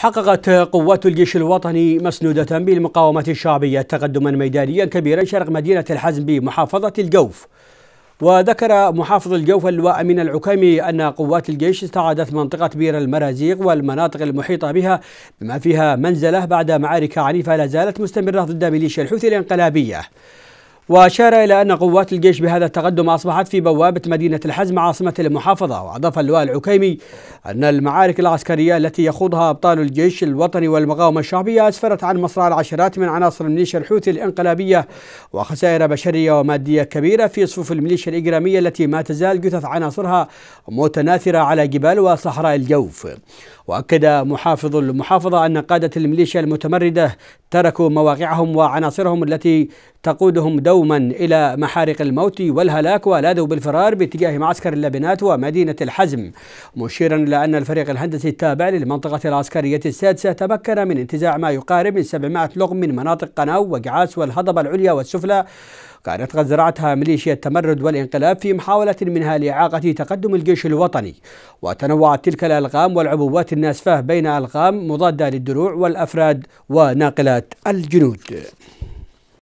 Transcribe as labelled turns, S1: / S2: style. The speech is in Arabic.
S1: حققت قوات الجيش الوطني مسنودة بالمقاومة الشعبية تقدما ميدانيا كبيرا شرق مدينة الحزم بمحافظة الجوف وذكر محافظ الجوف اللواء من العكيمي أن قوات الجيش استعادت منطقة بير المرازيق والمناطق المحيطة بها بما فيها منزلة بعد معارك عنيفة لا زالت مستمرة ضد ميليشيا الحوثي الانقلابية وأشار إلى أن قوات الجيش بهذا التقدم أصبحت في بوابة مدينة الحزم عاصمة المحافظة وأضاف اللواء العكيمي أن المعارك العسكرية التي يخوضها أبطال الجيش الوطني والمقاومة الشعبية أسفرت عن مصرع العشرات من عناصر الميليشيا الحوثي الانقلابية وخسائر بشرية ومادية كبيرة في صفوف الميليشيا الإجرامية التي ما تزال جثث عناصرها متناثرة على جبال وصحراء الجوف وأكد محافظ المحافظة أن قادة الميليشيا المتمردة تركوا مواقعهم وعناصرهم التي تقودهم دوما إلى محارق الموت والهلاك ولادوا بالفرار باتجاه معسكر اللبنات ومدينة الحزم مشيرا إلى أن الفريق الهندسي التابع للمنطقة العسكرية السادسة تمكن من انتزاع ما يقارب من 700 لغم من مناطق قناو وقعاس والهضبة العليا والسفلى كانت قد زرعتها ميليشيا التمرد والانقلاب في محاولة منها لإعاقة تقدم الجيش الوطني وتنوعت تلك الألغام والعبوات الناسفة بين ألغام مضادة للدروع والأفراد وناقلات الجنود